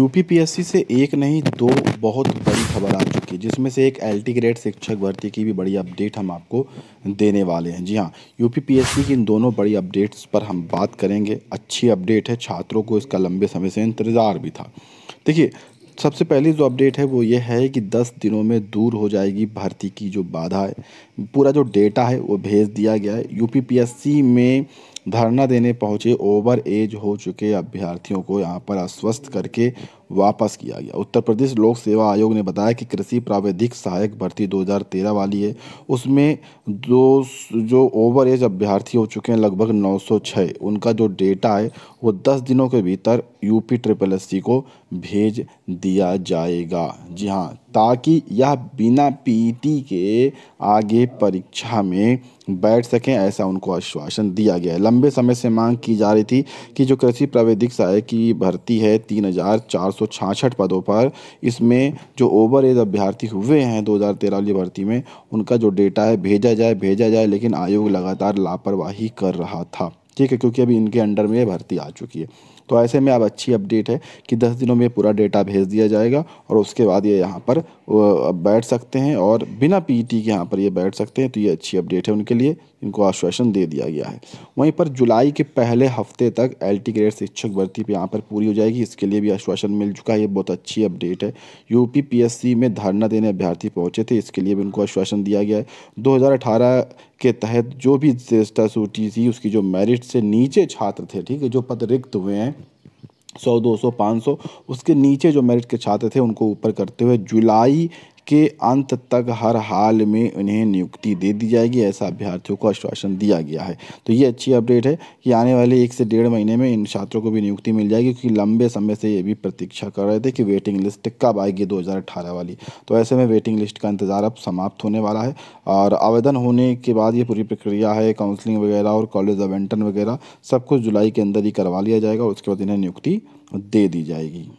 UPPSC से एक नहीं दो बहुत बड़ी खबर आ चुकी है जिसमें से एक एल ग्रेड शिक्षक भर्ती की भी बड़ी अपडेट हम आपको देने वाले हैं जी हाँ यूपीपीएससी की इन दोनों बड़ी अपडेट्स पर हम बात करेंगे अच्छी अपडेट है छात्रों को इसका लंबे समय से इंतज़ार भी था देखिए सबसे पहली जो अपडेट है वो ये है कि दस दिनों में दूर हो जाएगी भर्ती की जो बाधा है पूरा जो डेटा है वो भेज दिया गया है यू में धरना देने पहुंचे ओवर एज हो चुके अभ्यर्थियों को यहां पर अस्वस्थ करके वापस किया गया उत्तर प्रदेश लोक सेवा आयोग ने बताया कि कृषि प्राविधिक सहायक भर्ती 2013 वाली है उसमें दो जो ओवर एज अभ्यर्थी हो चुके हैं लगभग 906 उनका जो डेटा है वो 10 दिनों के भीतर यूपी ट्रिपल एस को भेज दिया जाएगा जी हाँ ताकि यह बिना पीटी e के आगे परीक्षा में बैठ सकें ऐसा उनको आश्वासन दिया गया है लंबे समय से मांग की जा रही थी कि जो कृषि प्राविधिक सहायक की भर्ती है तीन हजार चार सौ छाछठ पदों पर इसमें जो ओवर एज अभ्यर्थी हुए हैं दो हज़ार तेरह वाली भर्ती में उनका जो डेटा है भेजा जाए भेजा जाए लेकिन आयोग लगातार लापरवाही कर रहा था ठीक है क्योंकि अभी इनके अंडर में भर्ती आ चुकी है तो ऐसे में अब अच्छी अपडेट है कि दस दिनों में पूरा डेटा भेज दिया जाएगा और उसके बाद ये यहाँ पर बैठ सकते हैं और बिना पीईटी के यहाँ पर ये बैठ सकते हैं तो ये अच्छी अपडेट है उनके लिए इनको आश्वासन दे दिया गया है वहीं पर जुलाई के पहले हफ्ते तक एल टी ग्रेड शिक्षक भर्ती यहाँ पर पूरी हो जाएगी इसके लिए भी आश्वासन मिल चुका है ये बहुत अच्छी अपडेट है यूपी पी में धरना देने अभ्यर्थी पहुंचे थे इसके लिए भी उनको आश्वासन दिया गया है दो के तहत जो भी सूची थी उसकी जो मेरिट इससे नीचे छात्र थे ठीक है जो पद रिक्त हुए हैं सौ दो सौ पाँच सौ उसके नीचे जो मेरिट के छात्र थे उनको ऊपर करते हुए जुलाई के अंत तक हर हाल में उन्हें नियुक्ति दे दी जाएगी ऐसा अभ्यर्थियों को आश्वासन दिया गया है तो ये अच्छी अपडेट है कि आने वाले एक से डेढ़ महीने में इन छात्रों को भी नियुक्ति मिल जाएगी क्योंकि लंबे समय से ये भी प्रतीक्षा कर रहे थे कि वेटिंग लिस्ट कब आएगी दो वाली तो ऐसे में वेटिंग लिस्ट का इंतज़ार अब समाप्त होने वाला है और आवेदन होने के बाद ये पूरी प्रक्रिया है काउंसलिंग वगैरह और कॉलेज अवेंटन वगैरह सब कुछ जुलाई के अंदर ही करवा लिया जाएगा उसके बाद इन्हें नियुक्ति दे दी जाएगी